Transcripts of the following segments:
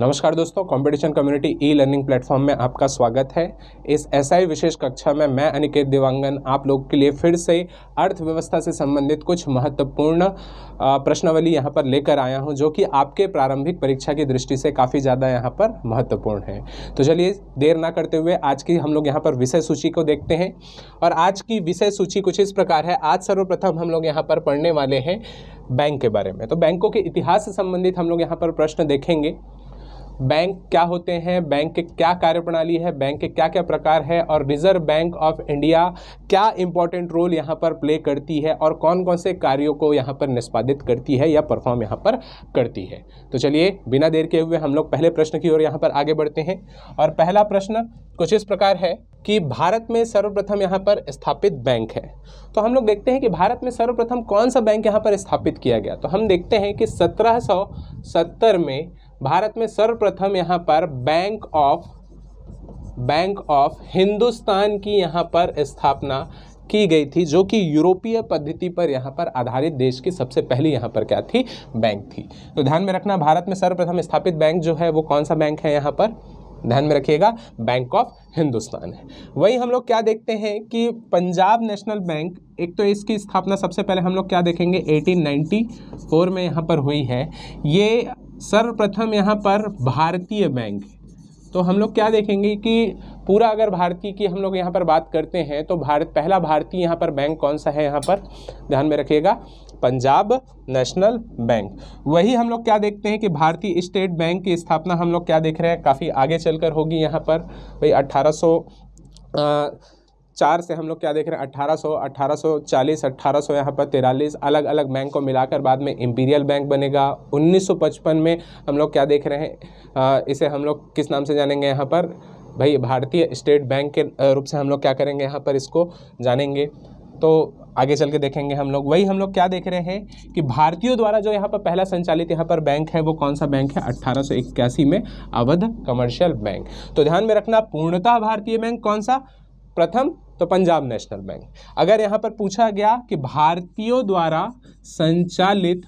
नमस्कार दोस्तों competition community e learning platform में आपका स्वागत है इस एसआई विशेष कक्षा में मैं अनिकेत देवांगन आप लोग के लिए फिर से अर्थव्यवस्था से संबंधित कुछ महत्वपूर्ण प्रश्नावली यहाँ पर लेकर आया हूँ जो कि आपके प्रारंभिक परीक्षा की दृष्टि से काफ़ी ज़्यादा यहाँ पर महत्वपूर्ण है तो चलिए देर ना करते हुए आज की हम लोग यहाँ पर विषय सूची को देखते हैं और आज की विषय सूची कुछ इस प्रकार है आज सर्वप्रथम हम लोग यहाँ पर पढ़ने वाले हैं बैंक के बारे में तो बैंकों के इतिहास से संबंधित हम लोग यहाँ पर प्रश्न देखेंगे बैंक क्या होते हैं बैंक के क्या कार्यप्रणाली है बैंक के क्या क्या प्रकार है और रिजर्व बैंक ऑफ इंडिया क्या इंपॉर्टेंट रोल यहाँ पर प्ले करती है और कौन कौन से कार्यों को यहाँ पर निष्पादित करती है या परफॉर्म यहाँ पर करती है तो चलिए बिना देर के हुए हम लोग पहले प्रश्न की ओर यहाँ पर आगे बढ़ते हैं और पहला प्रश्न कुछ इस प्रकार है कि भारत में सर्वप्रथम यहाँ पर स्थापित बैंक है तो हम लोग देखते हैं कि भारत में सर्वप्रथम कौन सा बैंक यहाँ पर स्थापित किया गया तो हम देखते हैं कि 1770 में भारत में सर्वप्रथम यहाँ पर bank of bank of Hindustan की यहाँ पर स्थापना की गई थी जो कि यूरोपीय पद्धति पर यहाँ पर आधारित देश की सबसे पहली यहाँ पर क्या थी बैंक थी तो ध्यान में रखना भारत में सर्वप्रथम स्थापित बैंक जो है वो कौन सा बैंक है यहाँ पर ध्यान में रखिएगा बैंक ऑफ हिंदुस्तान है वही हम लोग क्या देखते हैं कि पंजाब नेशनल बैंक एक तो इसकी स्थापना सबसे पहले हम लोग क्या देखेंगे 1894 में यहाँ पर हुई है ये सर्वप्रथम यहाँ पर भारतीय बैंक तो हम लोग क्या देखेंगे कि पूरा अगर भारतीय की हम लोग यहाँ पर बात करते हैं तो भारत पहला भारतीय यहाँ पर बैंक कौन सा है यहाँ पर ध्यान में रखिएगा पंजाब नेशनल बैंक वही हम लोग क्या देखते हैं कि भारतीय स्टेट बैंक की स्थापना हम लोग क्या देख रहे हैं काफ़ी आगे चलकर होगी यहाँ पर भाई अट्ठारह चार से हम लोग क्या देख रहे हैं अट्ठारह सौ अट्ठारह सौ चालीस अट्ठारह सौ यहाँ पर तिरालीस अलग अलग बैंक को मिलाकर बाद में इम्पीरियल बैंक बनेगा उन्नीस सौ पचपन में हम लोग क्या देख रहे हैं इसे हम लोग किस नाम से जानेंगे यहाँ पर भाई भारतीय स्टेट बैंक के रूप से हम लोग क्या करेंगे यहाँ पर इसको जानेंगे तो आगे चल के देखेंगे हम लोग वही हम लोग क्या देख रहे हैं कि भारतीयों द्वारा जो यहाँ पर पहला संचालित यहाँ पर बैंक है वो कौन सा बैंक है अट्ठारह में अवध कमर्शियल बैंक तो ध्यान में रखना पूर्णतः भारतीय बैंक कौन सा प्रथम तो पंजाब नेशनल बैंक अगर यहाँ पर पूछा गया कि भारतीयों द्वारा संचालित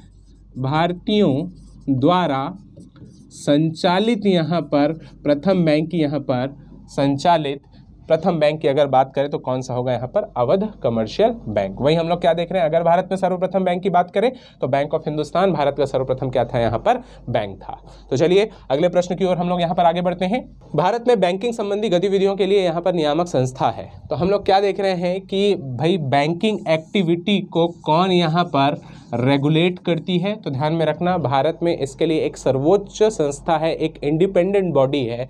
भारतीयों द्वारा संचालित यहाँ पर प्रथम बैंक यहाँ पर संचालित प्रथम बैंक की अगर बात करें तो कौन सा होगा यहाँ पर अवध कमर्शियल बैंक वही हम लोग क्या देख रहे हैं अगर भारत में सर्वप्रथम बैंक की बात करें तो बैंक ऑफ हिंदुस्तान भारत का सर्वप्रथम क्या था यहाँ पर बैंक था तो चलिए अगले प्रश्न की ओर हम लोग यहाँ पर आगे बढ़ते हैं भारत में बैंकिंग संबंधी गतिविधियों के लिए यहाँ पर नियामक संस्था है तो हम लोग क्या देख रहे हैं कि भाई बैंकिंग एक्टिविटी को कौन यहाँ पर रेगुलेट करती है तो ध्यान में रखना भारत में इसके लिए एक सर्वोच्च संस्था है एक इंडिपेंडेंट बॉडी है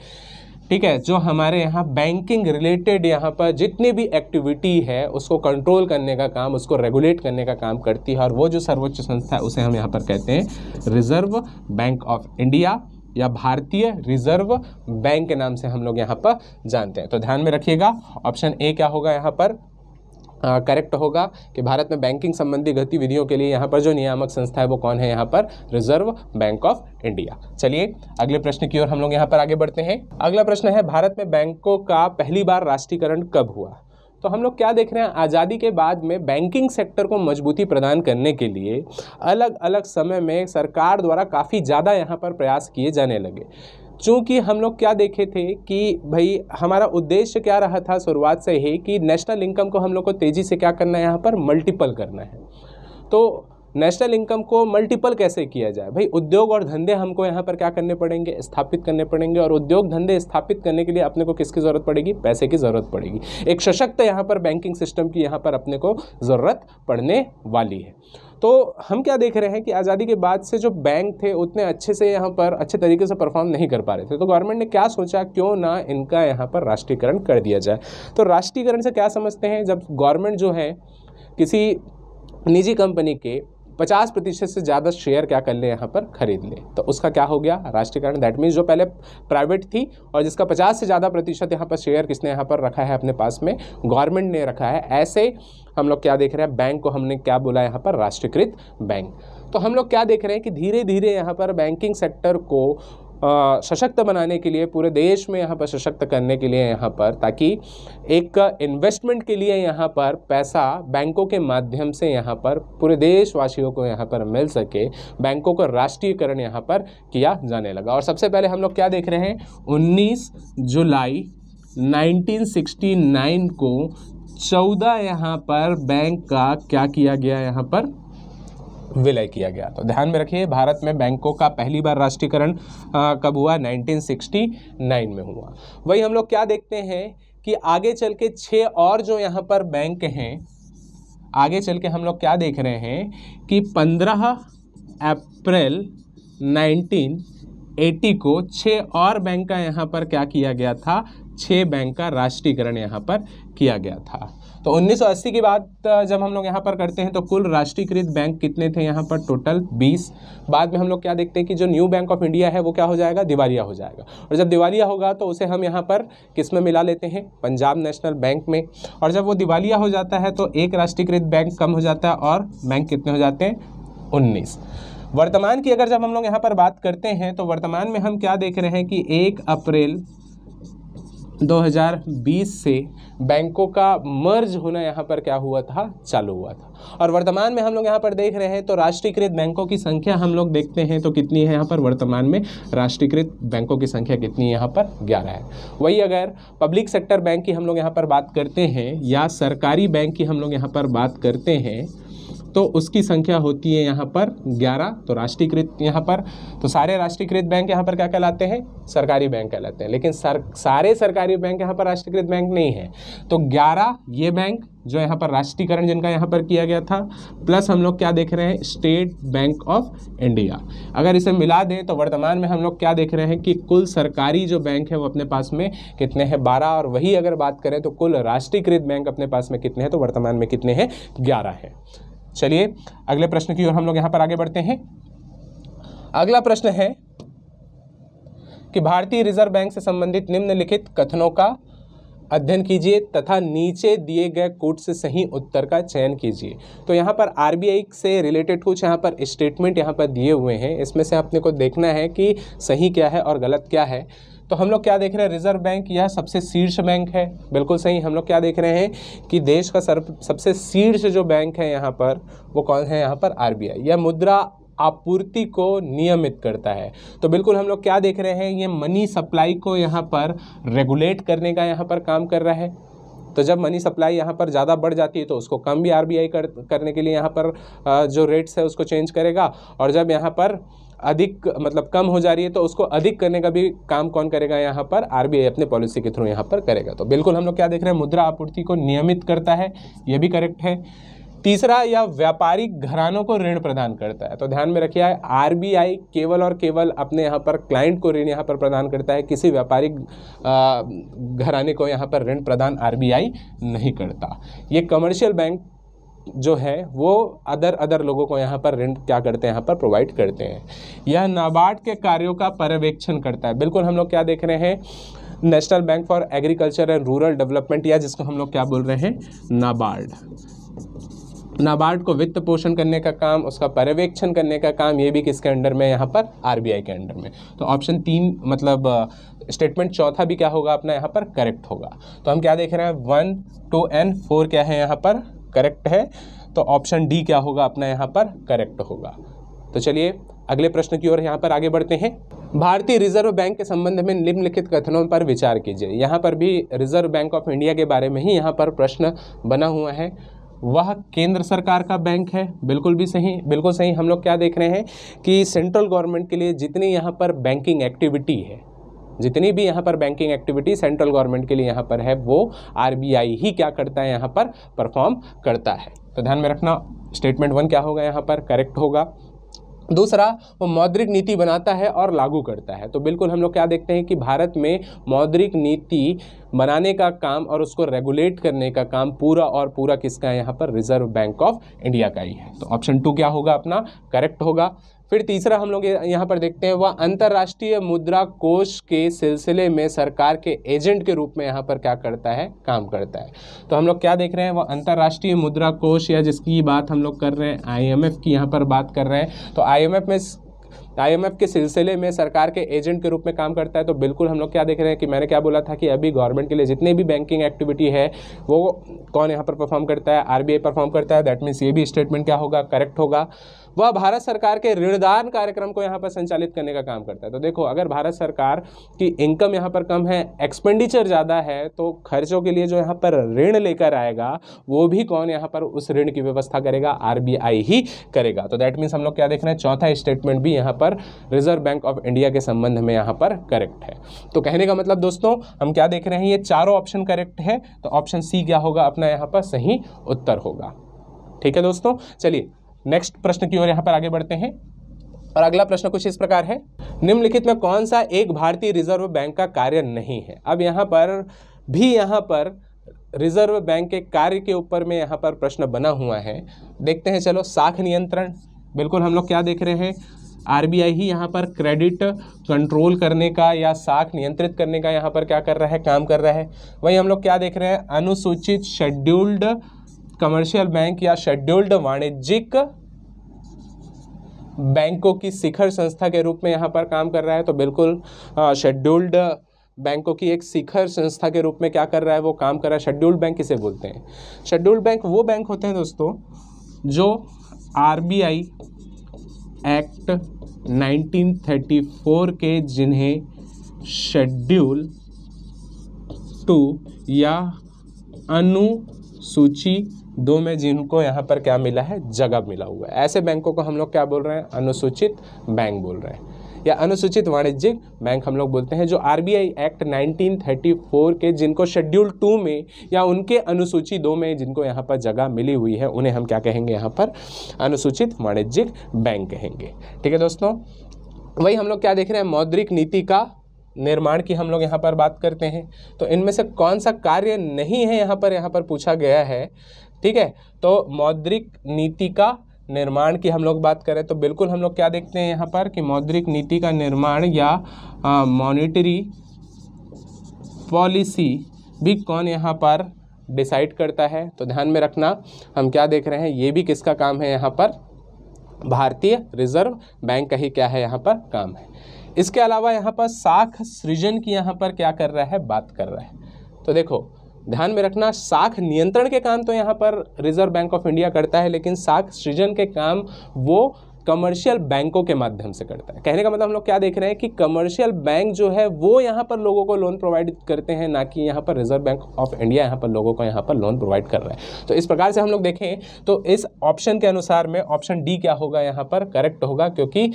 ठीक है जो हमारे यहाँ बैंकिंग रिलेटेड यहाँ पर जितनी भी एक्टिविटी है उसको कंट्रोल करने का काम उसको रेगुलेट करने का काम करती है और वो जो सर्वोच्च संस्था है उसे हम यहाँ पर कहते हैं रिजर्व बैंक ऑफ इंडिया या भारतीय रिजर्व बैंक के नाम से हम लोग यहाँ पर जानते हैं तो ध्यान में रखिएगा ऑप्शन ए क्या होगा यहाँ पर करेक्ट होगा कि भारत में बैंकिंग संबंधी गतिविधियों के लिए यहाँ पर जो नियामक संस्था है वो कौन है यहाँ पर रिजर्व बैंक ऑफ इंडिया चलिए अगले प्रश्न की ओर हम लोग यहाँ पर आगे बढ़ते हैं अगला प्रश्न है भारत में बैंकों का पहली बार राष्ट्रीयकरण कब हुआ तो हम लोग क्या देख रहे हैं आज़ादी के बाद में बैंकिंग सेक्टर को मजबूती प्रदान करने के लिए अलग अलग समय में सरकार द्वारा काफ़ी ज़्यादा यहाँ पर प्रयास किए जाने लगे चूँकि हम लोग क्या देखे थे कि भाई हमारा उद्देश्य क्या रहा था शुरुआत से ही कि नेशनल इनकम को हम लोग को तेज़ी से क्या करना है यहाँ पर मल्टीपल करना है तो नेशनल इनकम को मल्टीपल कैसे किया जाए भाई उद्योग और धंधे हमको यहाँ पर क्या करने पड़ेंगे स्थापित करने पड़ेंगे और उद्योग धंधे स्थापित करने के लिए अपने को किसकी ज़रूरत पड़ेगी पैसे की ज़रूरत पड़ेगी एक सशक्त यहाँ पर बैंकिंग सिस्टम की यहाँ पर अपने को ज़रूरत पड़ने वाली है तो हम क्या देख रहे हैं कि आज़ादी के बाद से जो बैंक थे उतने अच्छे से यहाँ पर अच्छे तरीके से परफॉर्म नहीं कर पा रहे थे तो गवर्नमेंट ने क्या सोचा क्यों ना इनका यहाँ पर राष्ट्रीयकरण कर दिया जाए तो राष्ट्रीयकरण से क्या समझते हैं जब गवर्नमेंट जो है किसी निजी कंपनी के पचास प्रतिशत से ज़्यादा शेयर क्या कर लें यहाँ पर खरीद लें तो उसका क्या हो गया राष्ट्रीयकरण दैट मीन्स जो पहले प्राइवेट थी और जिसका पचास से ज़्यादा प्रतिशत यहाँ पर शेयर किसने यहाँ पर रखा है अपने पास में गवर्नमेंट ने रखा है ऐसे हम लोग क्या देख रहे हैं बैंक को हमने क्या बोला यहाँ पर राष्ट्रीयकृत बैंक तो हम लोग क्या देख रहे हैं कि धीरे धीरे यहाँ पर बैंकिंग सेक्टर को सशक्त बनाने के लिए पूरे देश में यहाँ पर सशक्त करने के लिए यहाँ पर ताकि एक इन्वेस्टमेंट के लिए यहाँ पर पैसा बैंकों के माध्यम से यहाँ पर पूरे देशवासियों को यहाँ पर मिल सके बैंकों का राष्ट्रीयकरण यहाँ पर किया जाने लगा और सबसे पहले हम लोग क्या देख रहे हैं उन्नीस जुलाई 1969 को चौदह यहाँ पर बैंक का क्या किया गया यहाँ पर विलय किया गया तो ध्यान में रखिए भारत में बैंकों का पहली बार राष्ट्रीयकरण कब हुआ 1969 में हुआ वही हम लोग क्या देखते हैं कि आगे चल के छः और जो यहाँ पर बैंक हैं आगे चल के हम लोग क्या देख रहे हैं कि 15 अप्रैल 1980 को छः और बैंक का यहाँ पर क्या किया गया था छः बैंक का राष्ट्रीयकरण यहाँ पर किया गया था तो 1980 की बात जब हम लोग यहाँ पर करते हैं तो कुल राष्ट्रीयकृत बैंक कितने थे यहाँ पर टोटल 20 बाद में हम लोग क्या देखते हैं कि जो न्यू बैंक ऑफ इंडिया है वो क्या हो जाएगा दिवालिया हो जाएगा और जब दिवालिया होगा तो उसे हम यहाँ पर किस में मिला लेते हैं पंजाब नेशनल बैंक में और जब वो दिवालिया हो जाता है तो एक राष्ट्रीयकृत बैंक कम हो जाता है और बैंक कितने हो जाते हैं उन्नीस वर्तमान की अगर जब हम लोग यहाँ पर बात करते हैं तो वर्तमान में हम क्या देख रहे हैं कि एक अप्रैल 2020 से बैंकों का मर्ज होना यहाँ पर क्या हुआ था चालू हुआ था और वर्तमान में हम लोग यहाँ पर देख रहे हैं तो राष्ट्रीयकृत बैंकों की संख्या हम लोग देखते हैं तो कितनी है यहाँ पर वर्तमान में राष्ट्रीयकृत बैंकों की संख्या कितनी है यहाँ पर ग्यारह है वही अगर पब्लिक सेक्टर बैंक की हम लोग यहाँ पर बात करते हैं या सरकारी बैंक की हम लोग यहाँ पर बात करते हैं तो उसकी संख्या होती है यहाँ पर ग्यारह तो राष्ट्रीयकृत यहाँ पर तो सारे राष्ट्रीयकृत बैंक यहाँ पर क्या कहलाते हैं सरकारी बैंक कहलाते हैं लेकिन सर सारे सरकारी बैंक यहाँ पर राष्ट्रीयकृत बैंक नहीं है तो ग्यारह ये बैंक जो यहाँ पर राष्ट्रीयकरण जिनका यहाँ पर किया गया था प्लस हम लोग क्या देख रहे हैं स्टेट बैंक ऑफ इंडिया अगर इसे मिला दें तो वर्तमान में हम लोग क्या देख रहे हैं कि कुल सरकारी जो बैंक है वो अपने पास में कितने हैं बारह और वही अगर बात करें तो कुल राष्ट्रीयकृत बैंक अपने पास में कितने हैं तो वर्तमान में कितने हैं ग्यारह हैं चलिए अगले प्रश्न की ओर हम लोग यहां पर आगे बढ़ते हैं अगला प्रश्न है कि भारतीय रिजर्व बैंक से संबंधित निम्नलिखित कथनों का अध्ययन कीजिए तथा नीचे दिए गए कोट से सही उत्तर का चयन कीजिए तो यहाँ पर आरबीआई से रिलेटेड कुछ यहाँ पर स्टेटमेंट यहाँ पर दिए हुए हैं इसमें से अपने को देखना है कि सही क्या है और गलत क्या है तो हम लोग क्या देख रहे हैं रिजर्व बैंक यह सबसे शीर्ष बैंक है बिल्कुल सही हम लोग क्या देख रहे हैं कि देश का सर सबसे शीर्ष जो बैंक है यहाँ पर वो कौन है यहाँ पर आर यह मुद्रा आपूर्ति को नियमित करता है तो बिल्कुल हम लोग क्या देख रहे हैं ये मनी सप्लाई को यहाँ पर रेगुलेट करने का यहाँ पर काम कर रहा है तो जब मनी सप्लाई यहाँ पर ज़्यादा बढ़ जाती है तो उसको कम भी आरबीआई कर, करने के लिए यहाँ पर जो रेट्स है उसको चेंज करेगा और जब यहाँ पर अधिक मतलब कम हो जा रही है तो उसको अधिक करने का भी काम कौन करेगा यहाँ पर आरबीआई अपने पॉलिसी के थ्रू यहाँ पर करेगा तो बिल्कुल हम लोग क्या देख रहे हैं मुद्रा आपूर्ति को नियमित करता है ये भी करेक्ट है तीसरा या व्यापारिक घरानों को ऋण प्रदान करता है तो ध्यान में रखिए आई केवल और केवल अपने यहाँ पर क्लाइंट को ऋण यहाँ पर प्रदान करता है किसी व्यापारिक घराने को यहाँ पर ऋण प्रदान आई नहीं करता ये कमर्शियल बैंक जो है वो अदर अदर लोगों को यहाँ पर ऋण क्या करते हैं यहाँ पर प्रोवाइड करते हैं यह नाबार्ड के कार्यों का पर्यवेक्षण करता है बिल्कुल हम लोग क्या देख रहे हैं National Bank for Agriculture and Rural Development या जिसको हम लोग क्या बोल रहे हैं नाबार्ड नाबार्ड को वित्त पोषण करने का काम उसका पर्यवेक्षण करने का काम ये भी किसके अंडर में यहाँ पर आरबीआई के अंडर में तो ऑप्शन तीन मतलब स्टेटमेंट चौथा भी क्या होगा अपना यहाँ पर करेक्ट होगा तो हम क्या देख रहे हैं वन टू एंड फोर क्या है यहाँ पर करेक्ट है तो ऑप्शन डी क्या होगा अपना यहाँ पर करेक्ट होगा तो चलिए अगले प्रश्न की ओर यहाँ पर आगे बढ़ते हैं भारतीय रिजर्व बैंक के संबंध में निम्नलिखित कथनों पर विचार कीजिए यहाँ पर भी रिजर्व बैंक ऑफ इंडिया के बारे में ही यहाँ पर प्रश्न बना हुआ है वह केंद्र सरकार का बैंक है बिल्कुल भी सही बिल्कुल सही हम लोग क्या देख रहे हैं कि सेंट्रल गवर्नमेंट के लिए जितनी यहाँ पर बैंकिंग एक्टिविटी है जितनी भी यहाँ पर बैंकिंग एक्टिविटी सेंट्रल गवर्नमेंट के लिए यहाँ पर है वो आर ही क्या करता है यहाँ पर परफॉर्म करता है तो ध्यान में रखना स्टेटमेंट वन क्या होगा यहाँ पर करेक्ट होगा दूसरा वो मौद्रिक नीति बनाता है और लागू करता है तो बिल्कुल हम लोग क्या देखते हैं कि भारत में मौद्रिक नीति बनाने का काम और उसको रेगुलेट करने का काम पूरा और पूरा किसका है यहाँ पर रिजर्व बैंक ऑफ इंडिया का ही है तो ऑप्शन टू क्या होगा अपना करेक्ट होगा फिर तीसरा हम लोग यहाँ पर देखते हैं वह अंतर्राष्ट्रीय मुद्रा कोष के सिलसिले में सरकार के एजेंट के रूप में यहाँ पर क्या करता है काम करता है तो हम लोग क्या देख रहे हैं वह अंतर्राष्ट्रीय मुद्रा कोष या जिसकी बात हम लोग कर रहे हैं आईएमएफ की यहाँ पर बात कर रहे हैं तो आईएमएफ में आईएमएफ के सिलसिले में सरकार के एजेंट के रूप में काम करता है तो बिल्कुल हम लोग क्या देख रहे हैं कि मैंने क्या बोला था कि अभी गवर्नमेंट के लिए जितनी भी बैंकिंग एक्टिविटी है वो कौन यहाँ पर परफॉर्म करता है आरबीआई परफॉर्म करता है दैट मीन्स ये भी स्टेटमेंट क्या होगा करेक्ट होगा वह भारत सरकार के ऋणदान कार्यक्रम को यहाँ पर संचालित करने का काम करता है तो देखो अगर भारत सरकार की इनकम यहाँ पर कम है एक्सपेंडिचर ज़्यादा है तो खर्चों के लिए जो यहाँ पर ऋण लेकर आएगा वो भी कौन यहाँ पर उस ऋण की व्यवस्था करेगा आर ही करेगा तो दैट मीन्स हम लोग क्या देख रहे हैं चौथा स्टेटमेंट भी यहाँ पर रिजर्व बैंक ऑफ इंडिया के संबंध में यहाँ पर करेक्ट है तो कहने का मतलब दोस्तों हम क्या देख रहे हैं ये चारों ऑप्शन करेक्ट है तो ऑप्शन सी क्या होगा अपना यहाँ पर सही उत्तर होगा ठीक है दोस्तों चलिए नेक्स्ट प्रश्न की ओर यहाँ पर आगे बढ़ते हैं और अगला प्रश्न कुछ इस प्रकार है निम्नलिखित में कौन सा एक भारतीय रिजर्व बैंक का कार्य नहीं है अब यहाँ पर भी यहाँ पर रिजर्व बैंक के कार्य के ऊपर में यहाँ पर प्रश्न बना हुआ है देखते हैं चलो साख नियंत्रण बिल्कुल हम लोग क्या देख रहे हैं आरबीआई ही यहाँ पर क्रेडिट कंट्रोल करने का या साख नियंत्रित करने का यहाँ पर क्या कर रहा है काम कर रहा है वहीं हम लोग क्या देख रहे हैं अनुसूचित शेड्यूल्ड कमर्शियल बैंक या शेड्यूल्ड वाणिज्यिक बैंकों की शिखर संस्था के रूप में यहाँ पर काम कर रहा है तो बिल्कुल शेड्यूल्ड बैंकों की एक शिखर संस्था के रूप में क्या कर रहा है वो काम कर रहा है शेड्यूल्ड बैंक किसे बोलते हैं शेड्यूल्ड बैंक वो बैंक होते हैं दोस्तों जो आर एक्ट 1934 के जिन्हें शेड्यूल टू या अनुसूची दो में जिनको यहाँ पर क्या मिला है जगह मिला हुआ है ऐसे बैंकों को हम लोग क्या बोल रहे हैं अनुसूचित बैंक बोल रहे हैं या अनुसूचित वाणिज्यिक बैंक हम लोग बोलते हैं जो आरबीआई एक्ट 1934 के जिनको शेड्यूल टू में या उनके अनुसूची दो में जिनको यहाँ पर जगह मिली हुई है उन्हें हम क्या कहेंगे यहाँ पर अनुसूचित वाणिज्यिक बैंक कहेंगे ठीक है दोस्तों वही हम लोग क्या देख रहे हैं मौद्रिक नीति का निर्माण की हम लोग यहाँ पर बात करते हैं तो इनमें से कौन सा कार्य नहीं है यहाँ पर यहाँ पर पूछा गया है ठीक है तो मौद्रिक नीति का निर्माण की हम लोग बात करें तो बिल्कुल हम लोग क्या देखते हैं यहाँ पर कि मौद्रिक नीति का निर्माण या मॉनिटरी पॉलिसी भी कौन यहाँ पर डिसाइड करता है तो ध्यान में रखना हम क्या देख रहे हैं ये भी किसका काम है यहाँ पर भारतीय रिजर्व बैंक का ही क्या है यहाँ पर काम है इसके अलावा यहाँ पर साख सृजन की यहाँ पर क्या कर रहा है बात कर रहा है तो देखो ध्यान में रखना साख नियंत्रण के काम तो यहाँ पर रिजर्व बैंक ऑफ इंडिया करता है लेकिन साख सृजन के काम वो कमर्शियल बैंकों के माध्यम से करता है कहने का मतलब हम लोग क्या देख रहे हैं कि कमर्शियल बैंक जो है वो यहाँ पर लोगों को लोन प्रोवाइड करते हैं ना कि यहाँ पर रिजर्व बैंक ऑफ इंडिया यहाँ पर लोगों को यहाँ पर लोन प्रोवाइड कर रहा है तो इस प्रकार से हम लोग देखें तो इस ऑप्शन के अनुसार में ऑप्शन डी क्या होगा यहाँ पर करेक्ट होगा क्योंकि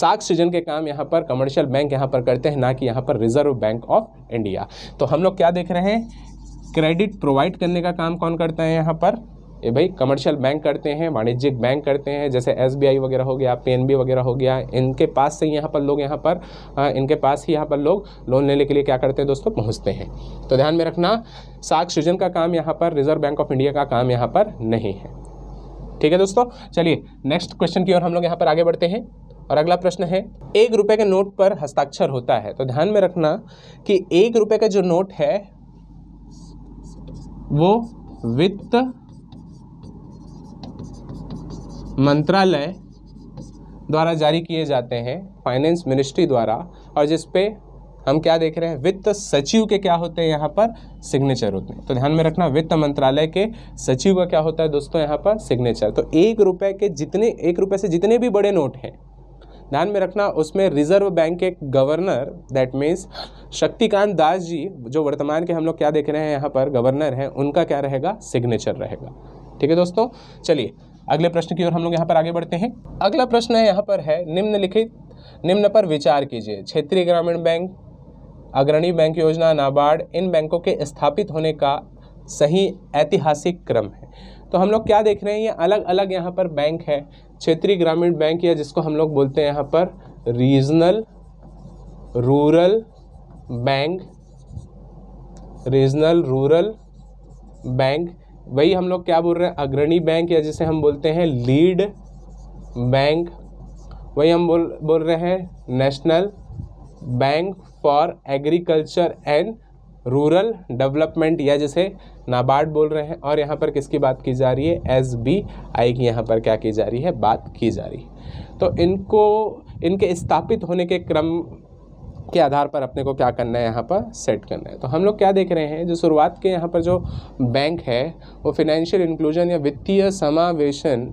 साख सृजन के काम यहाँ पर कमर्शियल बैंक यहाँ पर करते हैं ना कि यहाँ पर रिजर्व बैंक ऑफ इंडिया तो हम लोग क्या देख रहे हैं क्रेडिट प्रोवाइड करने का काम कौन करता है यहाँ पर ये भाई कमर्शियल बैंक करते हैं वाणिज्यिक बैंक करते हैं जैसे एस वगैरह हो गया पी वगैरह हो गया इनके पास से यहाँ पर लोग यहाँ पर आ, इनके पास ही यहाँ पर लोग लोन लेने के लिए क्या करते हैं दोस्तों पहुँचते हैं तो ध्यान में रखना साख सृजन का काम यहाँ पर रिजर्व बैंक ऑफ इंडिया का काम यहाँ पर नहीं है ठीक है दोस्तों चलिए नेक्स्ट क्वेश्चन की ओर हम लोग यहाँ पर आगे बढ़ते हैं और अगला प्रश्न है एक रुपये के नोट पर हस्ताक्षर होता है तो ध्यान में रखना कि एक रुपये का जो नोट है वो वित्त मंत्रालय द्वारा जारी किए जाते हैं फाइनेंस मिनिस्ट्री द्वारा और जिस पे हम क्या देख रहे हैं वित्त सचिव के क्या होते हैं यहाँ पर सिग्नेचर होते हैं तो ध्यान में रखना वित्त मंत्रालय के सचिव का क्या होता है दोस्तों यहाँ पर सिग्नेचर तो एक रुपए के जितने एक रुपए से जितने भी बड़े नोट हैं ध्यान में रखना उसमें रिजर्व बैंक के governor that means Shaktikanta Das ji जो वर्तमान के हम लोग क्या देख रहे हैं यहाँ पर गवर्नर हैं उनका क्या रहेगा सिग्नेचर रहेगा ठीक है दोस्तों चलिए अगले प्रश्न की ओर हम लोग यहाँ पर आगे बढ़ते हैं अगला प्रश्न है यहाँ पर है निम्नलिखित निम्न पर विचार कीजिए क्षेत्रीय ग्रामीण बैंक अग्रणी बैंक योजना नाबार्ड इन बैंकों के स्थापित होने का सही ऐतिहासिक क्रम है तो हम लोग क्या देख रहे हैं ये अलग अलग यहाँ पर बैंक है क्षेत्रीय ग्रामीण बैंक या जिसको हम लोग बोलते हैं यहाँ पर regional rural bank regional rural bank वही हम लोग क्या बोल रहे हैं अग्रणी बैंक या जिसे हम बोलते हैं लीड बैंक वही हम बोल बोल रहे हैं National Bank for Agriculture and Rural Development या जिसे नाबार्ड बोल रहे हैं और यहाँ पर किसकी बात की जा रही है एस बी आई की यहाँ पर क्या की जा रही है बात की जा रही है तो इनको इनके स्थापित होने के क्रम के आधार पर अपने को क्या करना है यहाँ पर सेट करना है तो हम लोग क्या देख रहे हैं जो शुरुआत के यहाँ पर जो बैंक है वो फिनेंशियल इंक्लूजन या वित्तीय समावेशन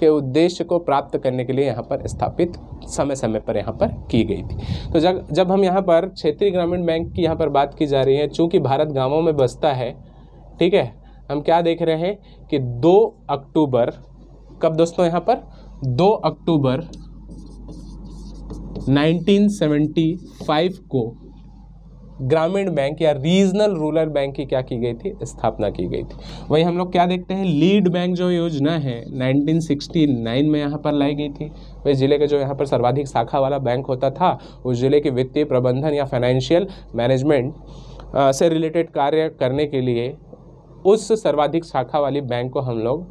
के उद्देश्य को प्राप्त करने के लिए यहाँ पर स्थापित समय समय पर यहाँ पर की गई थी तो जब जब हम यहाँ पर क्षेत्रीय ग्रामीण बैंक की यहाँ पर बात की जा रही है चूँकि भारत गाँवों में बसता है ठीक है हम क्या देख रहे हैं कि दो अक्टूबर कब दोस्तों यहाँ पर दो अक्टूबर 1975 को ग्रामीण बैंक या रीजनल रूरल बैंक की क्या की गई थी स्थापना की गई थी वही हम लोग क्या देखते हैं लीड बैंक जो योजना है 1969 में यहाँ पर लाई गई थी वही जिले के जो यहाँ पर सर्वाधिक शाखा वाला बैंक होता था उस जिले के वित्तीय प्रबंधन या फाइनेंशियल मैनेजमेंट से रिलेटेड कार्य करने के लिए उस सर्वाधिक शाखा वाली बैंक को हम लोग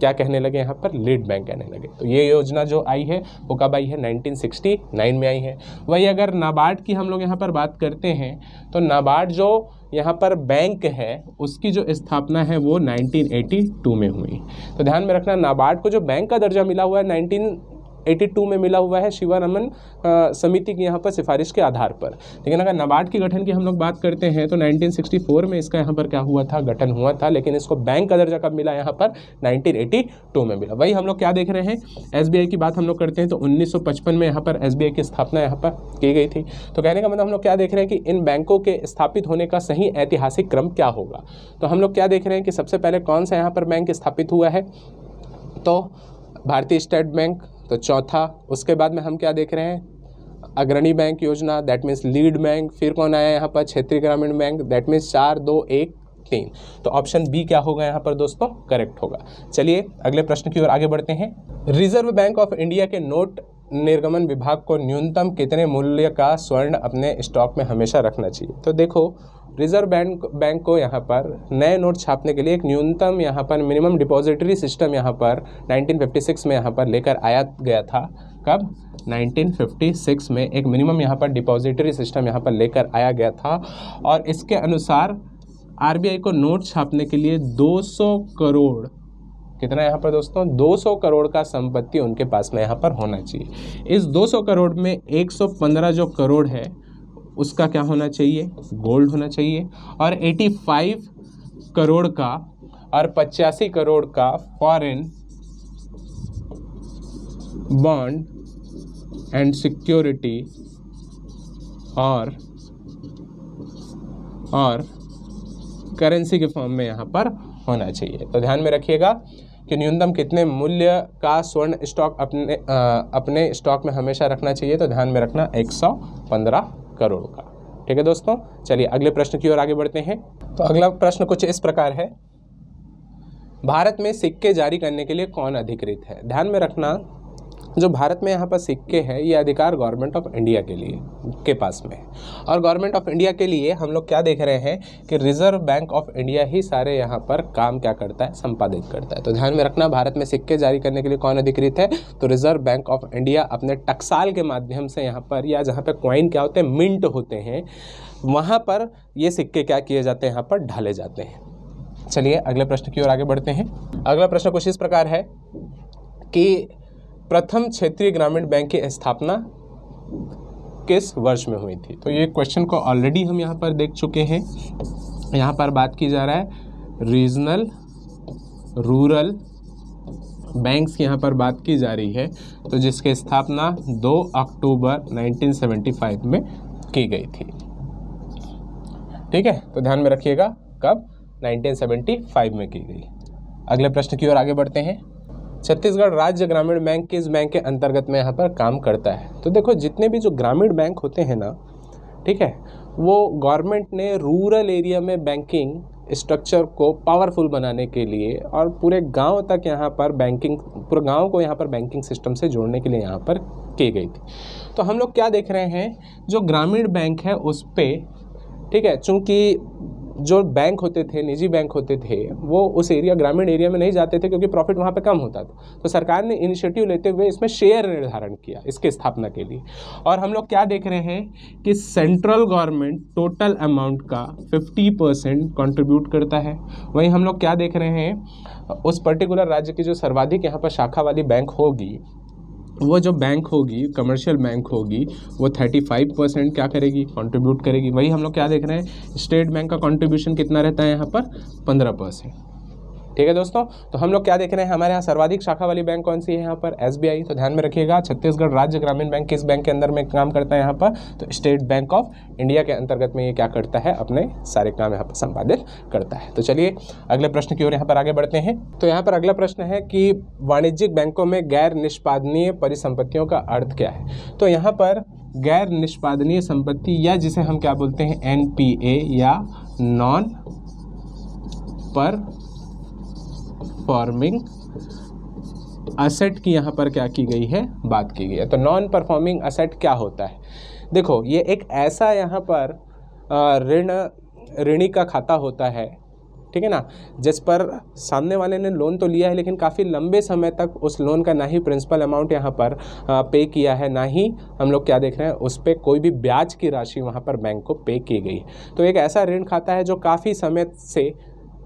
क्या कहने लगे यहाँ पर लीड बैंक कहने लगे तो ये योजना जो आई है वो कब आई है 1969 में आई है वही अगर नाबार्ड की हम लोग यहाँ पर बात करते हैं तो नाबार्ड जो यहाँ पर बैंक है उसकी जो स्थापना है वो 1982 में हुई तो ध्यान में रखना नाबार्ड को जो बैंक का दर्जा मिला हुआ है 82 में मिला हुआ है शिवारमन समिति की यहाँ पर सिफारिश के आधार पर लेकिन अगर नबार्ड के गठन की हम लोग बात करते हैं तो 1964 में इसका यहाँ पर क्या हुआ था गठन हुआ था लेकिन इसको बैंक का दर्जा कब मिला यहाँ पर 1982 में मिला वही हम लोग क्या देख रहे हैं एस की बात हम लोग करते हैं तो 1955 में यहाँ पर एस की स्थापना यहाँ पर की गई थी तो कहने का मतलब हम लोग क्या देख रहे हैं कि इन बैंकों के स्थापित होने का सही ऐतिहासिक क्रम क्या होगा तो हम लोग क्या देख रहे हैं कि सबसे पहले कौन सा यहाँ पर बैंक स्थापित हुआ है तो भारतीय स्टेट बैंक तो चौथा उसके बाद में हम क्या देख रहे हैं अग्रणी बैंक योजना दैट मीन्स लीड बैंक फिर कौन आया यहाँ पर क्षेत्रीय ग्रामीण बैंक दैट मीन्स चार दो एक तीन तो ऑप्शन बी क्या होगा यहाँ पर दोस्तों करेक्ट होगा चलिए अगले प्रश्न की ओर आगे बढ़ते हैं रिजर्व बैंक ऑफ इंडिया के नोट निर्गमन विभाग को न्यूनतम कितने मूल्य का स्वर्ण अपने स्टॉक में हमेशा रखना चाहिए तो देखो रिजर्व बैंक बैंक को यहाँ पर नए नोट छापने के लिए एक न्यूनतम यहाँ पर मिनिमम डिपॉजिटरी सिस्टम यहाँ पर 1956 में यहाँ पर लेकर आया गया था कब 1956 में एक मिनिमम यहाँ पर डिपॉजिटरी सिस्टम यहाँ पर लेकर आया गया था और इसके अनुसार आरबीआई को नोट छापने के लिए 200 करोड़ कितना यहाँ पर दोस्तों 200 करोड़ का संपत्ति उनके पास में यहाँ पर होना चाहिए इस 200 करोड़ में 115 जो करोड़ है उसका क्या होना चाहिए गोल्ड होना चाहिए और 85 करोड़ का और पचासी करोड़ का फॉरेन बॉन्ड एंड सिक्योरिटी और और करेंसी के फॉर्म में यहाँ पर होना चाहिए तो ध्यान में रखिएगा कि न्यूनतम कितने मूल्य का स्वर्ण स्टॉक अपने आ, अपने स्टॉक में हमेशा रखना चाहिए तो ध्यान में रखना 115 करोड़ का ठीक है दोस्तों चलिए अगले प्रश्न की ओर आगे बढ़ते हैं तो अगला प्रश्न कुछ इस प्रकार है भारत में सिक्के जारी करने के लिए कौन अधिकृत है ध्यान में रखना जो भारत में यहाँ पर सिक्के हैं ये अधिकार गवर्नमेंट ऑफ इंडिया के लिए के पास में और गवर्नमेंट ऑफ इंडिया के लिए हम लोग क्या देख रहे हैं कि रिजर्व बैंक ऑफ इंडिया ही सारे यहाँ पर काम क्या करता है संपादित करता है तो ध्यान में रखना भारत में सिक्के जारी करने के लिए कौन अधिकृत है तो रिजर्व बैंक ऑफ इंडिया अपने टक्साल के माध्यम से यहाँ पर या जहाँ पर क्वाइन क्या होते हैं मिंट होते हैं वहाँ पर ये सिक्के क्या किए जाते हैं यहाँ पर ढाले जाते हैं चलिए अगले प्रश्न की ओर आगे बढ़ते हैं अगला प्रश्न कुछ इस प्रकार है कि प्रथम क्षेत्रीय ग्रामीण बैंक की स्थापना किस वर्ष में हुई थी तो ये क्वेश्चन को ऑलरेडी हम यहाँ पर देख चुके हैं यहाँ पर बात की जा रहा है रीजनल रूरल बैंक्स की यहाँ पर बात की जा रही है तो जिसकी स्थापना 2 अक्टूबर 1975 में की गई थी ठीक है तो ध्यान में रखिएगा कब 1975 में की गई अगले प्रश्न की ओर आगे बढ़ते हैं छत्तीसगढ़ राज्य ग्रामीण बैंक किस बैंक के अंतर्गत में यहाँ पर काम करता है तो देखो जितने भी जो ग्रामीण बैंक होते हैं ना ठीक है वो गवर्नमेंट ने रूरल एरिया में बैंकिंग स्ट्रक्चर को पावरफुल बनाने के लिए और पूरे गांव तक यहाँ पर बैंकिंग पूरे गांव को यहाँ पर बैंकिंग सिस्टम से जोड़ने के लिए यहाँ पर की गई थी तो हम लोग क्या देख रहे हैं जो ग्रामीण बैंक है उस पर ठीक है चूँकि जो बैंक होते थे निजी बैंक होते थे वो उस एरिया ग्रामीण एरिया में नहीं जाते थे क्योंकि प्रॉफिट वहाँ पे कम होता था तो सरकार ने इनिशिएटिव लेते हुए इसमें शेयर निर्धारण किया इसके स्थापना के लिए और हम लोग क्या देख रहे हैं कि सेंट्रल गवर्नमेंट टोटल अमाउंट का फिफ्टी परसेंट कॉन्ट्रीब्यूट करता है वहीं हम लोग क्या देख रहे हैं उस पर्टिकुलर राज्य की जो सर्वाधिक यहाँ पर शाखा वाली बैंक होगी वो जो बैंक होगी कमर्शियल बैंक होगी वो 35 परसेंट क्या करेगी कंट्रीब्यूट करेगी वही हम लोग क्या देख रहे हैं स्टेट बैंक का कंट्रीब्यूशन कितना रहता है यहाँ पर 15 परसेंट ठीक है दोस्तों तो हम लोग क्या देख रहे हैं हमारे यहाँ सर्वाधिक शाखा वाली बैंक कौन सी है यहाँ पर एस तो ध्यान में रखिएगा छत्तीसगढ़ राज्य ग्रामीण बैंक किस बैंक के अंदर में काम करता है यहाँ पर तो स्टेट बैंक ऑफ इंडिया के अंतर्गत में ये क्या करता है अपने सारे काम यहाँ पर संपादित करता है तो चलिए अगले प्रश्न की ओर यहाँ पर आगे बढ़ते हैं तो यहाँ पर अगला प्रश्न है कि वाणिज्यिक बैंकों में गैर निष्पादनीय परिसंपत्तियों का अर्थ क्या है तो यहाँ पर गैर निष्पादनीय संपत्ति या जिसे हम क्या बोलते हैं एन या नॉन पर परफॉर्मिंग असेट की यहाँ पर क्या की गई है बात की गई है तो नॉन परफॉर्मिंग असेट क्या होता है देखो ये एक ऐसा यहाँ पर ऋण ऋणी का खाता होता है ठीक है ना जिस पर सामने वाले ने लोन तो लिया है लेकिन काफ़ी लंबे समय तक उस लोन का ना ही प्रिंसिपल अमाउंट यहाँ पर पे किया है ना ही हम लोग क्या देख रहे हैं उस पर कोई भी ब्याज की राशि वहाँ पर बैंक को पे की गई तो एक ऐसा ऋण खाता है जो काफ़ी समय से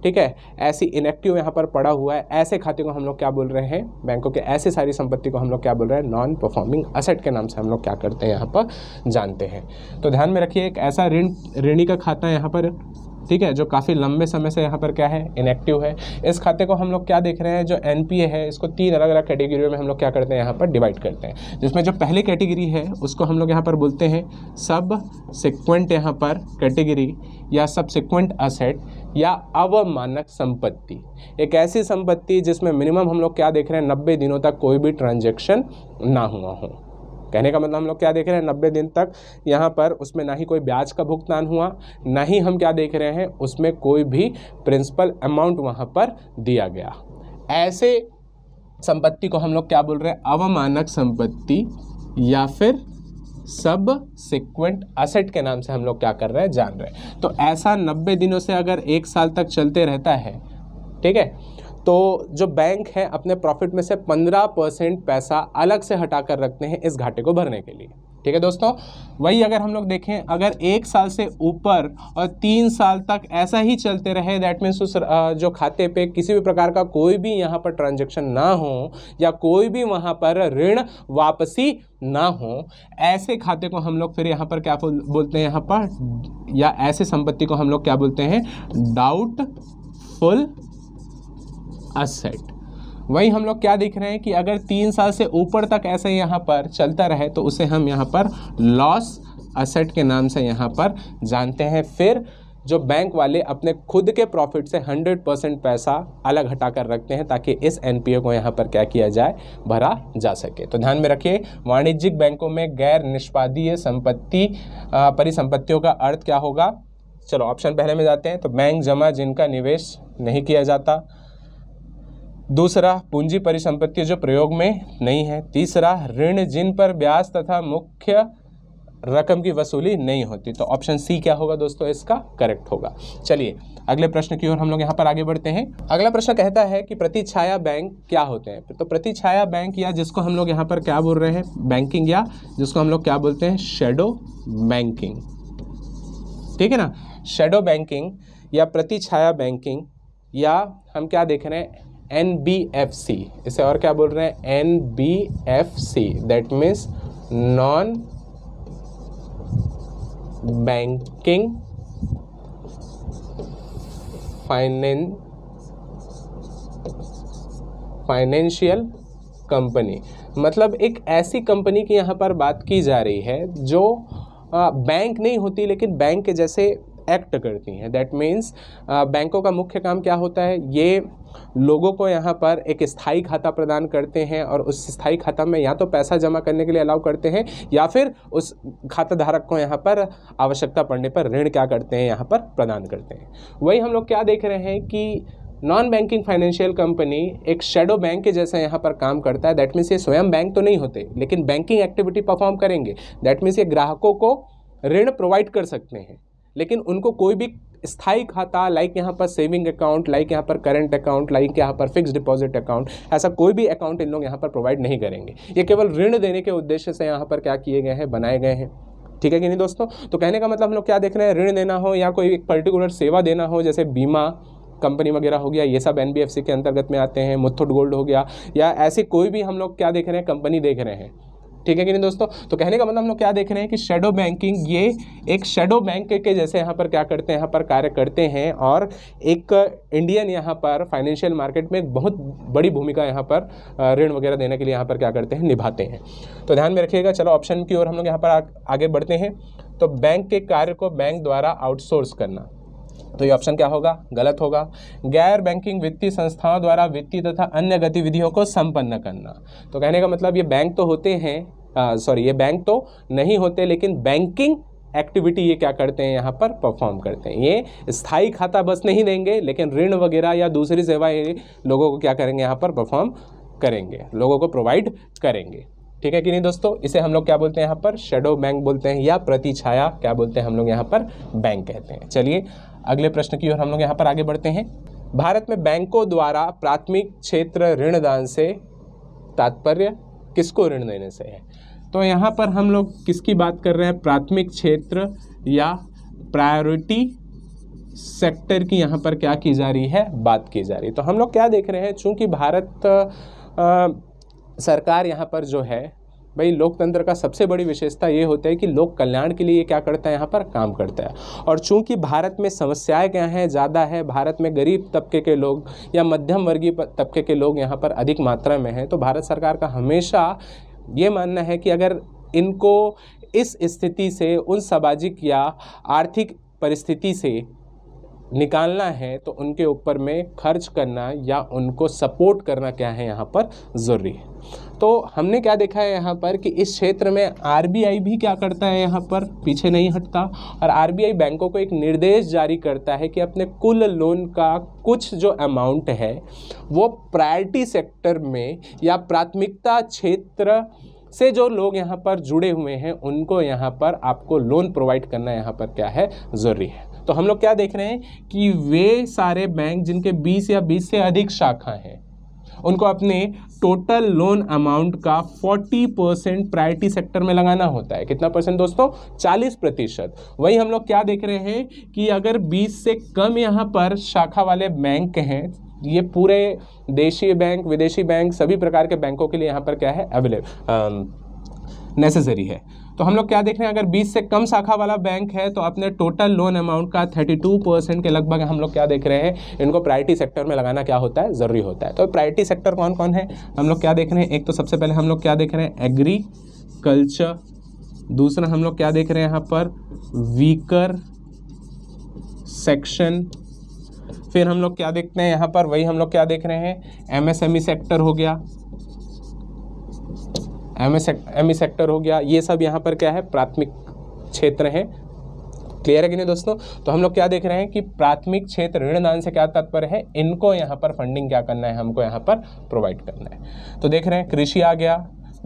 ठीक है ऐसी इनेक्टिव यहाँ पर पड़ा हुआ है ऐसे खाते को हम लोग क्या बोल रहे हैं बैंकों के ऐसे सारी संपत्ति को हम लोग क्या बोल रहे हैं नॉन परफॉर्मिंग असेट के नाम से हम लोग क्या करते हैं यहाँ पर जानते हैं तो ध्यान में रखिए एक ऐसा ऋण ऋणी का खाता यहाँ पर ठीक है जो काफ़ी लंबे समय से यहाँ पर क्या है इनएक्टिव है इस खाते को हम लोग क्या देख रहे हैं जो एन है इसको तीन अलग अलग कैटेगरी में हम लोग क्या करते हैं यहाँ पर डिवाइड करते हैं जिसमें जो पहली कैटेगरी है उसको हम लोग यहाँ पर बोलते हैं सब सिक्वेंट यहाँ पर कैटेगरी या सब सिक्वेंट असेट या अवमानक संपत्ति एक ऐसी संपत्ति जिसमें मिनिमम हम लोग क्या देख रहे हैं नब्बे दिनों तक कोई भी ट्रांजेक्शन ना हुआ हो कहने का मतलब हम लोग क्या देख रहे हैं नब्बे दिन तक यहाँ पर उसमें ना ही कोई ब्याज का भुगतान हुआ ना ही हम क्या देख रहे हैं उसमें कोई भी प्रिंसिपल अमाउंट वहाँ पर दिया गया ऐसे संपत्ति को हम लोग क्या बोल रहे हैं अवमानक संपत्ति या फिर सब सिक्वेंट असेट के नाम से हम लोग क्या कर रहे हैं जान रहे हैं तो ऐसा नब्बे दिनों से अगर एक साल तक चलते रहता है ठीक है तो जो बैंक हैं अपने प्रॉफिट में से 15 परसेंट पैसा अलग से हटा कर रखते हैं इस घाटे को भरने के लिए ठीक है दोस्तों वही अगर हम लोग देखें अगर एक साल से ऊपर और तीन साल तक ऐसा ही चलते रहे दैट मीन्स उस जो खाते पे किसी भी प्रकार का कोई भी यहाँ पर ट्रांजैक्शन ना हो या कोई भी वहाँ पर ऋण वापसी ना हो ऐसे खाते को हम लोग फिर यहाँ पर क्या बोलते हैं यहाँ पर या ऐसे संपत्ति को हम लोग क्या बोलते हैं डाउट फुल असेट वही हम लोग क्या देख रहे हैं कि अगर तीन साल से ऊपर तक ऐसे यहाँ पर चलता रहे तो उसे हम यहाँ पर लॉस असेट के नाम से यहाँ पर जानते हैं फिर जो बैंक वाले अपने खुद के प्रॉफिट से 100 परसेंट पैसा अलग हटा कर रखते हैं ताकि इस एनपीओ को यहाँ पर क्या किया जाए भरा जा सके तो ध्यान में रखिए वाणिज्यिक बैंकों में गैर निष्पादीय संपत्ति परिसंपत्तियों का अर्थ क्या होगा चलो ऑप्शन पहले में जाते हैं तो बैंक जमा जिनका निवेश नहीं किया जाता दूसरा पूंजी परिसंपत्ति जो प्रयोग में नहीं है तीसरा ऋण जिन पर ब्याज तथा मुख्य रकम की वसूली नहीं होती तो ऑप्शन सी क्या होगा दोस्तों इसका करेक्ट होगा चलिए अगले प्रश्न की ओर हम लोग यहाँ पर आगे बढ़ते हैं अगला प्रश्न कहता है कि प्रति छाया बैंक क्या होते हैं तो प्रति छाया बैंक या जिसको हम लोग यहाँ पर क्या बोल रहे हैं बैंकिंग या जिसको हम लोग क्या बोलते हैं शेडो बैंकिंग ठीक है ना शेडो बैंकिंग या प्रति छाया बैंकिंग या हम क्या देख रहे हैं एन बी एफ सी इसे और क्या बोल रहे हैं N B F C that means non banking finan financial company मतलब एक ऐसी कंपनी की यहाँ पर बात की जा रही है जो बैंक नहीं होती लेकिन बैंक के जैसे एक्ट करती हैं दैट मीन्स बैंकों का मुख्य काम क्या होता है ये लोगों को यहाँ पर एक स्थायी खाता प्रदान करते हैं और उस स्थायी खाता में या तो पैसा जमा करने के लिए अलाउ करते हैं या फिर उस खाता धारक को यहाँ पर आवश्यकता पड़ने पर ऋण क्या करते हैं यहाँ पर प्रदान करते हैं वही हम लोग क्या देख रहे हैं कि नॉन बैंकिंग फाइनेंशियल कंपनी एक शेडो बैंक के जैसा यहाँ पर काम करता है दैट मीन्स ये स्वयं बैंक तो नहीं होते लेकिन बैंकिंग एक्टिविटी परफॉर्म करेंगे दैट मीन्स ये ग्राहकों को ऋण प्रोवाइड कर सकते हैं लेकिन उनको कोई भी स्थायी खाता लाइक यहाँ पर सेविंग अकाउंट लाइक यहाँ पर करंट अकाउंट लाइक यहाँ पर फिक्स डिपॉजिट अकाउंट ऐसा कोई भी अकाउंट इन लोग यहाँ पर प्रोवाइड नहीं करेंगे ये केवल ऋण देने के उद्देश्य से यहाँ पर क्या किए गए हैं बनाए गए हैं ठीक है कि नहीं दोस्तों तो कहने का मतलब हम लोग क्या देख रहे हैं ऋण देना हो या कोई एक पर्टिकुलर सेवा देना हो जैसे बीमा कंपनी वगैरह हो गया ये सब एन के अंतर्गत में आते हैं मुथुट गोल्ड हो गया या ऐसी कोई भी हम लोग क्या देख रहे हैं कंपनी देख रहे हैं ठीक है कि नहीं दोस्तों तो कहने का मतलब हम लोग क्या देख रहे हैं कि शेडो बैंकिंग ये एक शेडो बैंक के जैसे यहाँ पर क्या करते हैं यहाँ पर कार्य करते हैं और एक इंडियन यहाँ पर फाइनेंशियल मार्केट में एक बहुत बड़ी भूमिका यहाँ पर ऋण वगैरह देने के लिए यहाँ पर क्या करते हैं निभाते हैं तो ध्यान में रखिएगा चलो ऑप्शन की ओर हम लोग यहाँ पर आगे बढ़ते हैं तो बैंक के कार्य को बैंक द्वारा आउटसोर्स करना तो ये ऑप्शन क्या होगा गलत होगा गैर बैंकिंग वित्तीय संस्थाओं द्वारा वित्तीय तथा अन्य गतिविधियों को संपन्न करना तो कहने का मतलब ये बैंक तो होते हैं सॉरी ये बैंक तो नहीं होते लेकिन बैंकिंग एक्टिविटी ये क्या करते हैं यहाँ पर परफॉर्म करते हैं ये स्थायी खाता बस नहीं देंगे लेकिन ऋण वगैरह या दूसरी सेवाएं लोगों को क्या करेंगे यहाँ पर परफॉर्म करेंगे लोगों को प्रोवाइड करेंगे ठीक है कि नहीं दोस्तों इसे हम लोग क्या बोलते हैं यहाँ पर शेडो बैंक बोलते हैं या प्रति छाया क्या बोलते हैं हम लोग यहाँ पर बैंक कहते हैं चलिए अगले प्रश्न की ओर हम लोग यहाँ पर आगे बढ़ते हैं भारत में बैंकों द्वारा प्राथमिक क्षेत्र ऋणदान से तात्पर्य किसको ऋण देने से है तो यहाँ पर हम लोग किसकी बात कर रहे हैं प्राथमिक क्षेत्र या प्रायोरिटी सेक्टर की यहाँ पर क्या की जा रही है बात की जा रही है तो हम लोग क्या देख रहे हैं चूँकि भारत आ, सरकार यहाँ पर जो है भाई लोकतंत्र का सबसे बड़ी विशेषता ये होता है कि लोक कल्याण के लिए ये क्या करता है यहाँ पर काम करता है और चूंकि भारत में समस्याएं क्या हैं ज़्यादा है भारत में गरीब तबके के लोग या मध्यम वर्गीय तबके के लोग यहाँ पर अधिक मात्रा में हैं तो भारत सरकार का हमेशा ये मानना है कि अगर इनको इस स्थिति से उन सामाजिक या आर्थिक परिस्थिति से निकालना है तो उनके ऊपर में खर्च करना या उनको सपोर्ट करना क्या है यहाँ पर ज़रूरी है तो हमने क्या देखा है यहाँ पर कि इस क्षेत्र में आरबीआई भी क्या करता है यहाँ पर पीछे नहीं हटता और आरबीआई बैंकों को एक निर्देश जारी करता है कि अपने कुल लोन का कुछ जो अमाउंट है वो प्रायरिटी सेक्टर में या प्राथमिकता क्षेत्र से जो लोग यहाँ पर जुड़े हुए हैं उनको यहाँ पर आपको लोन प्रोवाइड करना यहाँ पर क्या है ज़रूरी है तो हम लोग क्या देख रहे हैं कि वे सारे बैंक जिनके 20 या 20 से अधिक शाखा हैं उनको अपने टोटल लोन अमाउंट का 40 परसेंट प्रायरिटी सेक्टर में लगाना होता है कितना परसेंट दोस्तों 40 प्रतिशत वही हम लोग क्या देख रहे हैं कि अगर 20 से कम यहाँ पर शाखा वाले बैंक हैं ये पूरे देशी बैंक विदेशी बैंक सभी प्रकार के बैंकों के लिए यहाँ पर क्या है अवेलेबल नेसेसरी um, है तो हम लोग क्या देख रहे हैं अगर 20 से कम शाखा वाला बैंक है तो अपने टोटल लोन अमाउंट का 32 परसेंट के लगभग हम लोग क्या देख रहे हैं इनको प्रायरिटी सेक्टर में लगाना क्या होता है ज़रूरी होता है तो प्रायरिटी सेक्टर कौन कौन है हम लोग क्या देख रहे हैं एक तो सबसे पहले हम लोग क्या देख रहे हैं एग्रीकल्चर दूसरा हम लोग क्या देख रहे हैं यहाँ पर वीकर सेक्शन फिर हम लोग क्या देखते हैं यहाँ पर वही हम लोग क्या देख रहे हैं एमएसएमई सेक्टर e हो गया एम एम सेक्टर हो गया ये सब यहाँ पर क्या है प्राथमिक क्षेत्र है क्लियर है कि नहीं दोस्तों तो हम लोग क्या देख रहे हैं कि प्राथमिक क्षेत्र ऋणदान से क्या तात्पर्य है इनको यहाँ पर फंडिंग क्या करना है हमको यहाँ पर प्रोवाइड करना है तो देख रहे हैं कृषि आ गया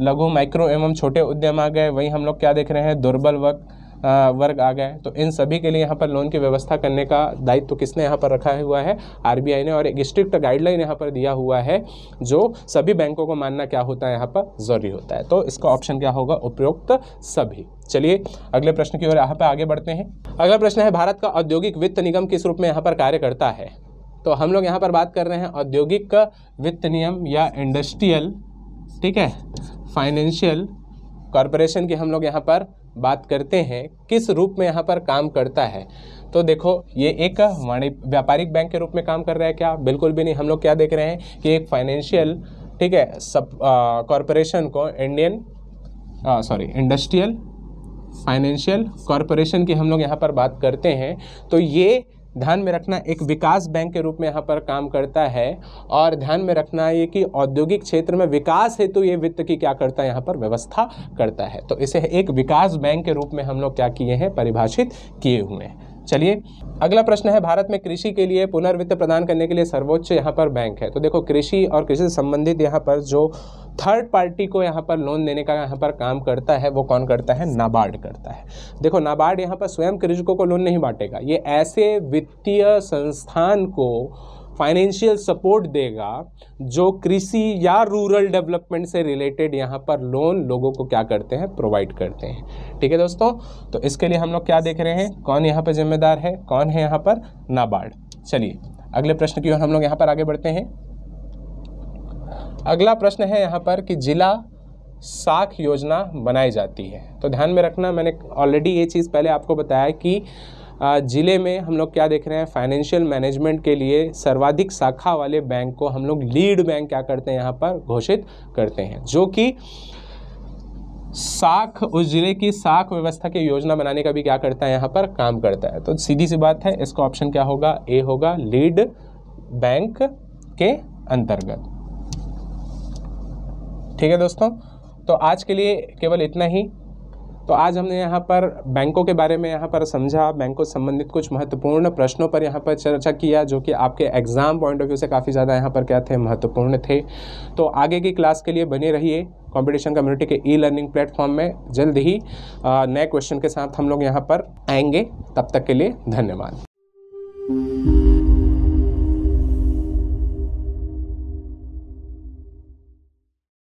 लघु माइक्रो एवं छोटे उद्यम आ गए वहीं हम लोग क्या देख रहे हैं दुर्बल वर्ग वर्ग आ गए तो इन सभी के लिए यहाँ पर लोन की व्यवस्था करने का दायित्व तो किसने यहाँ पर रखा हुआ है आर ने और एक स्ट्रिक्ट गाइडलाइन यहाँ पर दिया हुआ है जो सभी बैंकों को मानना क्या होता है यहाँ पर ज़रूरी होता है तो इसका ऑप्शन क्या होगा उपयुक्त सभी चलिए अगले प्रश्न की ओर यहाँ पर आगे बढ़ते हैं अगला प्रश्न है भारत का औद्योगिक वित्त निगम किस रूप में यहाँ पर कार्य करता है तो हम लोग यहाँ पर बात कर रहे हैं औद्योगिक वित्त नियम या इंडस्ट्रियल ठीक है फाइनेंशियल कॉरपोरेशन की हम लोग यहाँ पर बात करते हैं किस रूप में यहाँ पर काम करता है तो देखो ये एक वाणि व्यापारिक बैंक के रूप में काम कर रहा है क्या बिल्कुल भी नहीं हम लोग क्या देख रहे हैं कि एक फाइनेंशियल ठीक है सब कॉरपोरेशन को Indian sorry industrial financial corporation की हम लोग यहाँ पर बात करते हैं तो ये ध्यान में रखना एक विकास बैंक के रूप में यहाँ पर काम करता है और ध्यान में रखना ये कि औद्योगिक क्षेत्र में विकास हेतु तो ये वित्त की क्या करता है यहाँ पर व्यवस्था करता है तो इसे एक विकास बैंक के रूप में हम लोग क्या किए हैं परिभाषित किए हुए हैं चलिए अगला प्रश्न है भारत में कृषि के लिए पुनर्वित्त प्रदान करने के लिए सर्वोच्च यहाँ पर बैंक है तो देखो कृषि और कृषि से संबंधित यहाँ पर जो थर्ड पार्टी को यहाँ पर लोन देने का यहाँ पर काम करता है वो कौन करता है नाबार्ड करता है देखो नाबार्ड यहाँ पर स्वयं कृषकों को लोन नहीं बांटेगा ये ऐसे वित्तीय संस्थान को फाइनेंशियल सपोर्ट देगा जो कृषि या रूरल डेवलपमेंट से रिलेटेड यहाँ पर लोन लोगों को क्या करते हैं प्रोवाइड करते हैं ठीक है दोस्तों तो इसके लिए हम लोग क्या देख रहे हैं कौन यहाँ पर जिम्मेदार है कौन है यहाँ पर नाबार्ड चलिए अगले प्रश्न की ओर हम लोग यहाँ पर आगे बढ़ते हैं अगला प्रश्न है यहाँ पर कि जिला साख योजना बनाई जाती है तो ध्यान में रखना मैंने ऑलरेडी ये चीज़ पहले आपको बताया कि ज़िले में हम लोग क्या देख रहे हैं फाइनेंशियल मैनेजमेंट के लिए सर्वाधिक शाखा वाले बैंक को हम लोग लीड बैंक क्या करते हैं यहाँ पर घोषित करते हैं जो कि साख उस जिले की साख व्यवस्था की योजना बनाने का भी क्या करता है यहाँ पर काम करता है तो सीधी सी बात है इसका ऑप्शन क्या होगा ए होगा लीड बैंक के अंतर्गत ठीक है दोस्तों तो आज के लिए केवल इतना ही तो आज हमने यहाँ पर बैंकों के बारे में यहाँ पर समझा बैंकों से संबंधित कुछ महत्वपूर्ण प्रश्नों पर यहाँ पर चर्चा किया जो कि आपके एग्ज़ाम पॉइंट ऑफ व्यू से काफ़ी ज़्यादा यहाँ पर क्या थे महत्वपूर्ण थे तो आगे की क्लास के लिए बने रहिए कंपटीशन कम्युनिटी के ई लर्निंग प्लेटफॉर्म में जल्द ही नए क्वेश्चन के साथ हम लोग यहाँ पर आएंगे तब तक के लिए धन्यवाद